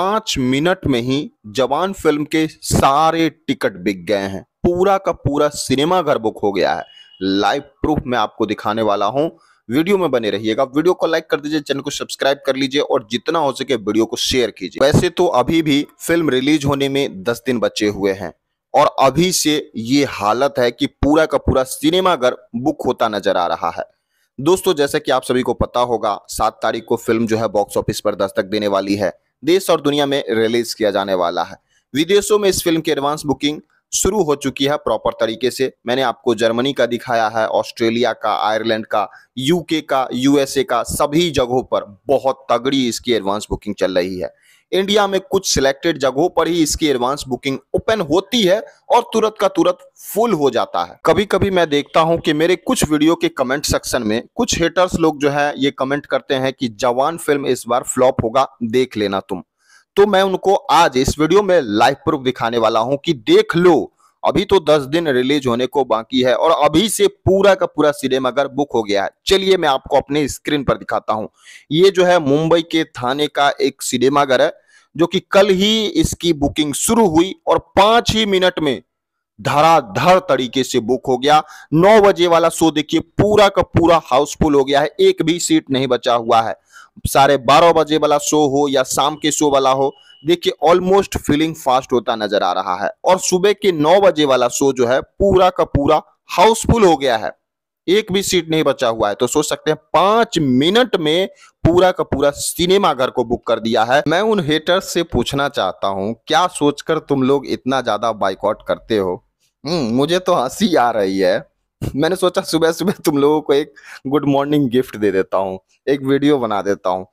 पांच मिनट में ही जवान फिल्म के सारे टिकट बिक गए हैं पूरा का पूरा सिनेमा घर बुक हो गया है लाइव प्रूफ मैं आपको दिखाने वाला हूं वीडियो में बने रहिएगा वीडियो को लाइक कर दीजिए चैनल को सब्सक्राइब कर लीजिए और जितना हो सके वीडियो को शेयर कीजिए वैसे तो अभी भी फिल्म रिलीज होने में दस दिन बचे हुए हैं और अभी से ये हालत है कि पूरा का पूरा सिनेमा घर बुक होता नजर आ रहा है दोस्तों जैसे कि आप सभी को पता होगा सात तारीख को फिल्म जो है बॉक्स ऑफिस पर दस्तक देने वाली है देश और दुनिया में रिलीज किया जाने वाला है विदेशों में इस फिल्म की एडवांस बुकिंग शुरू हो चुकी है प्रॉपर तरीके से मैंने आपको जर्मनी का दिखाया है ऑस्ट्रेलिया का आयरलैंड का यूके का यूएसए का सभी जगहों पर बहुत तगड़ी इसकी एडवांस बुकिंग चल रही है इंडिया में कुछ सिलेक्टेड जगहों पर ही इसकी एडवांस बुकिंग ओपन होती है और तुरंत का तुरंत फुल हो जाता है कभी कभी मैं देखता हूं कि मेरे कुछ वीडियो के कमेंट सेक्शन में कुछ हेटर्स लोग जो है ये कमेंट करते हैं कि जवान फिल्म इस बार फ्लॉप होगा देख लेना तुम तो मैं उनको आज इस वीडियो में लाइव प्रूफ दिखाने वाला हूं कि देख लो अभी तो 10 दिन रिलीज होने को बाकी है और अभी से पूरा का पूरा सिनेमा घर बुक हो गया है चलिए मैं आपको अपने स्क्रीन पर दिखाता हूं ये जो है मुंबई के थाने का एक सिनेमा घर है जो कि कल ही इसकी बुकिंग शुरू हुई और पांच ही मिनट में धराधर तरीके से बुक हो गया नौ बजे वाला शो देखिए पूरा का पूरा हाउसफुल हो गया है एक भी सीट नहीं बचा हुआ है साढ़े बारह बजे वाला शो हो या शाम के शो वाला हो देखिए ऑलमोस्ट फीलिंग फास्ट होता नजर आ रहा है और सुबह के नौ बजे वाला शो जो है पूरा का पूरा हाउसफुल हो गया है एक भी सीट नहीं बचा हुआ है तो सोच सकते हैं पांच मिनट में पूरा का पूरा सिनेमा घर को बुक कर दिया है मैं उन हेटर्स से पूछना चाहता हूं क्या सोचकर तुम लोग इतना ज्यादा बाइकआउट करते हो हम्म, मुझे तो हंसी आ रही है मैंने सोचा सुबह सुबह तुम लोगों को एक गुड मॉर्निंग गिफ्ट दे देता हूँ एक वीडियो बना देता हूँ